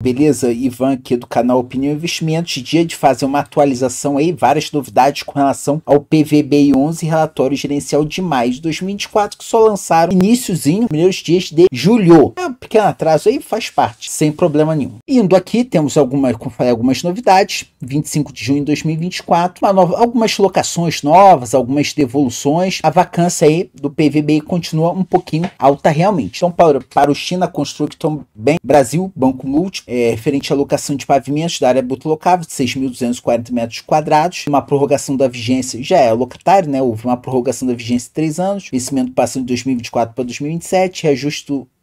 Beleza, Ivan aqui do canal Opinião Investimentos, dia de fazer uma atualização aí, várias novidades com relação ao PVBI 11 relatório gerencial de maio de 2024 que só lançaram iníciozinho, primeiros dias de julho. É pequeno é atraso aí faz parte, sem problema nenhum. Indo aqui, temos algumas, como falei, algumas novidades. 25 de junho de 2024, nova, algumas locações novas, algumas devoluções. A vacância aí do PVBI continua um pouquinho alta realmente. Então, para, para o China Constructor Bank Brasil, Banco Multi, é, referente à locação de pavimentos da área locável de 6.240 metros quadrados, uma prorrogação da vigência, já é locatário, né? Houve uma prorrogação da vigência de três anos, vencimento passando de 2024 para 2027, reajuste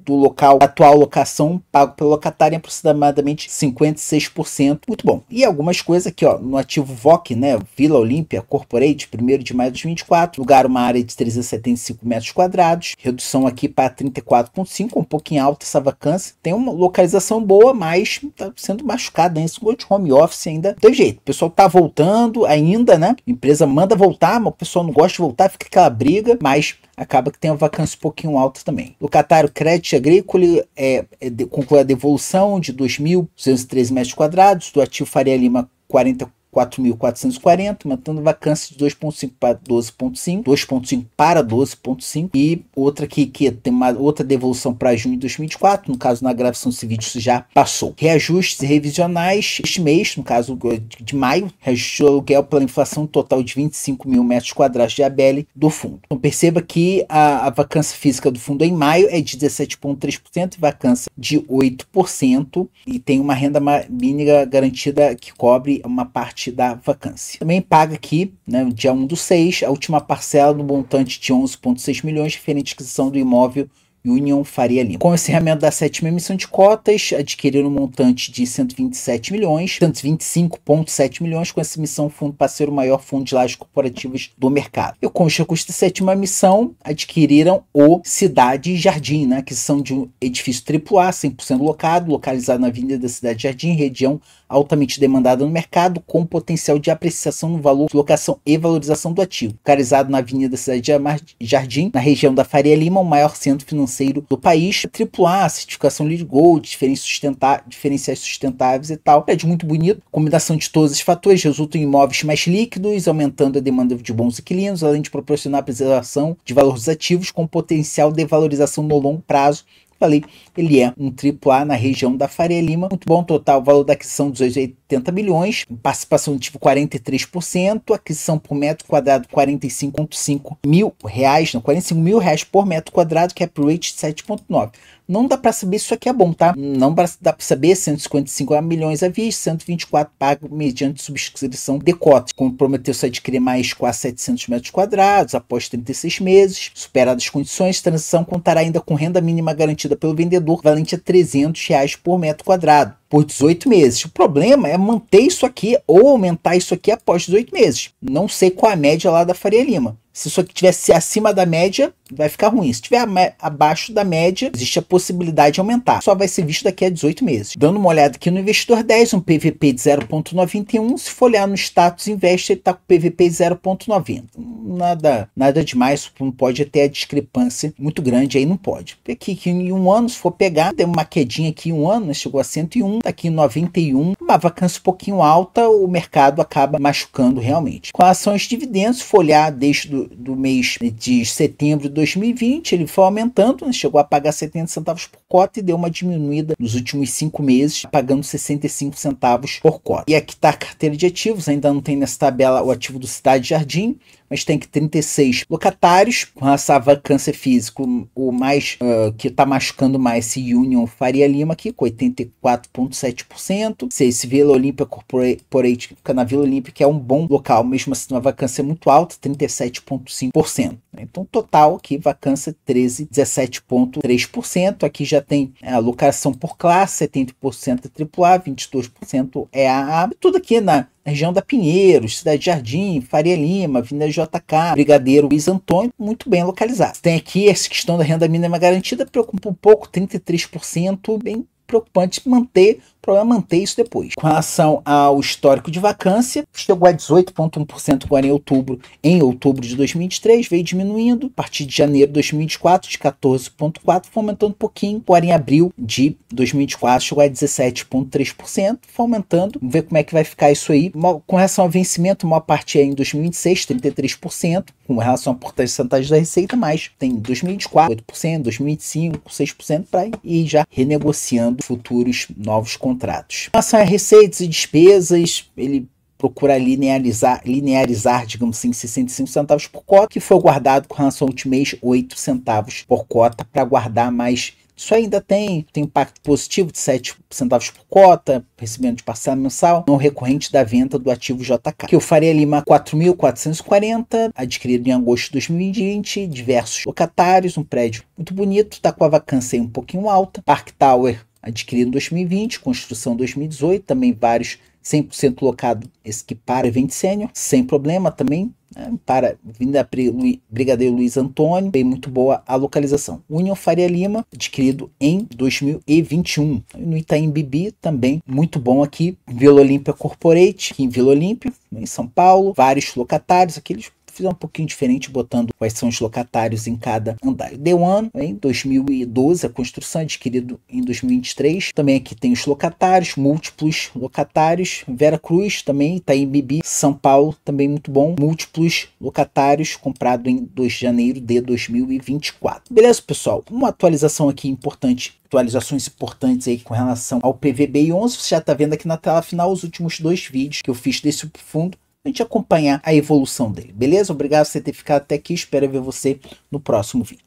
do local, atual locação, pago pelo locatário em aproximadamente 56%. Muito bom. E algumas coisas aqui, ó, no ativo VOC, né, Vila Olímpia Corporate, 1 de maio de 2024, lugar uma área de 375 metros quadrados, redução aqui para 34,5, um pouquinho alta essa vacância. Tem uma localização boa, mas está sendo machucada, hein? Esse home office ainda tem jeito. O pessoal tá voltando ainda, né? A empresa manda voltar, mas o pessoal não gosta de voltar, fica aquela briga, mas acaba que tem uma vacância um pouquinho alta também. No Catar, crédito agrícola é, é de, conclui a devolução de 2.213 metros quadrados, do ativo Faria Lima 40 4.440, mantendo vacância de 2.5 para 12.5, 2.5 para 12.5 e outra que que tem uma outra devolução para junho de 2024, no caso na gravação desse vídeo isso já passou. Reajustes revisionais este mês, no caso de maio, reajuste o aluguel pela inflação total de 25 mil metros quadrados de ABL do fundo. Então perceba que a, a vacância física do fundo em maio é de 17,3% e vacância de 8% e tem uma renda mínima garantida que cobre uma parte parte da vacância. Também paga aqui, né, dia 1 do 6, a última parcela do montante de 11,6 milhões referente à aquisição do imóvel Union Faria Lima. Com o encerramento da sétima emissão de cotas, adquiriram um montante de 127 milhões, 125,7 milhões, com essa emissão o fundo parceiro maior fundo de lajes corporativas do mercado. E com os recursos da sétima emissão, adquiriram o Cidade Jardim, na né, Que aquisição de um edifício AAA, 100% locado, localizado na Avenida da Cidade Jardim, região altamente demandada no mercado, com potencial de apreciação no valor locação e valorização do ativo. Localizado na Avenida da Cidade Jardim, na região da Faria Lima, o maior centro financeiro financeiro do país, AAA, certificação Lead Gold, sustenta diferenciais sustentáveis e tal. É de muito bonito. A combinação de todos esses fatores resulta em imóveis mais líquidos, aumentando a demanda de bons inquilinos, além de proporcionar a preservação de valores ativos com potencial de valorização no longo prazo Falei, ele é um AAA na região da Faria Lima. Muito bom total, valor da aquisição dos 80 milhões, participação do tipo 43%, aquisição por metro quadrado 45,5 mil reais, não, 45 mil reais por metro quadrado, cap é rate 7,9. Não dá para saber se isso aqui é bom, tá? Não dá para saber 155 milhões à vista, 124 pago mediante subscrição de cotas. Comprometeu-se a adquirir mais quase 700 metros quadrados após 36 meses. Superadas as condições, a transação contará ainda com renda mínima garantida pelo vendedor, valente a 300 reais por metro quadrado por 18 meses. O problema é manter isso aqui ou aumentar isso aqui após 18 meses. Não sei qual a média lá da Faria Lima. Se isso aqui tivesse acima da média, vai ficar ruim. Se estiver abaixo da média, existe a possibilidade de aumentar. Só vai ser visto daqui a 18 meses. Dando uma olhada aqui no investidor 10, um PVP de 0.91. Se for olhar no status Investe ele está com PVP de 0.90. Nada, nada demais, não pode ter a discrepância muito grande aí, não pode. Aqui que em um ano, se for pegar, tem uma quedinha aqui em um ano, né, chegou a 101 91, tá aqui em 91, uma vacância um pouquinho alta, o mercado acaba machucando realmente. Com ações de dividendos, se for olhar desde do, do mês de setembro de 2020, ele foi aumentando, né? chegou a pagar 70 centavos por cota e deu uma diminuída nos últimos cinco meses, pagando 65 centavos por cota. E aqui está a carteira de ativos, ainda não tem nessa tabela o ativo do Cidade Jardim, mas tem que 36 locatários. Com essa vacância física, o mais uh, que está machucando mais esse Union Faria Lima aqui, com 84,7%. Se esse Vila Olímpia Corporate, fica na Vila Olímpia, que é um bom local, mesmo assim, uma vacância muito alta, 37,5%. Né? Então, total aqui, vacância 13, 17,3%. Aqui já tem é, alocação por classe, 70% é AAA, 22% é AA. Tudo aqui na região da Pinheiros, Cidade Jardim, Faria Lima, Avenida JK, Brigadeiro Luiz Antônio, muito bem localizado. Tem aqui essa questão da renda mínima garantida, preocupa um pouco, 33%, bem preocupante manter problema é manter isso depois. Com relação ao histórico de vacância, chegou a 18,1% agora em outubro. Em outubro de 2023 veio diminuindo, a partir de janeiro de 2024 de 14,4% foi aumentando um pouquinho, agora em abril de 2024 chegou a 17,3%, foi aumentando. Vamos ver como é que vai ficar isso aí. Com relação ao vencimento, a maior parte é em 2026, 33%, com relação à porcentagem da receita, mas tem 2024, 8%, 2025, 6% para ir já renegociando futuros novos contratos contratos. Passa a receitas e despesas, ele procura linearizar, linearizar, digamos assim, 65 centavos por cota, que foi guardado com relação ao último mês 8 centavos por cota para guardar mais. Isso ainda tem, tem impacto positivo de 7 centavos por cota, recebendo de parcela mensal, não recorrente da venda do ativo JK, que eu faria Lima 4.440, adquirido em agosto de 2020, diversos locatários, um prédio muito bonito, está com a vacância aí um pouquinho alta, Park Tower adquirido em 2020, construção 2018, também vários 100% locado, esse que para evento sênior, sem problema também, né? para vinda Brigadeiro Luiz Antônio, bem muito boa a localização. União Faria Lima, adquirido em 2021. No Itaim Bibi, também muito bom aqui. Vila Olímpia Corporate, aqui em Vila Olímpia, em São Paulo, vários locatários, aqueles fiz um pouquinho diferente, botando quais são os locatários em cada andar. Deu um ano, em 2012, a construção é adquirido em 2023. Também aqui tem os locatários, múltiplos locatários. Vera Cruz também, Itaim Bibi, São Paulo, também muito bom. Múltiplos locatários, comprado em 2 de janeiro de 2024. Beleza, pessoal? Uma atualização aqui importante atualizações importantes aí com relação ao PVB11. Você já está vendo aqui na tela final os últimos dois vídeos que eu fiz desse fundo a gente acompanhar a evolução dele, beleza? Obrigado por você ter ficado até aqui, espero ver você no próximo vídeo.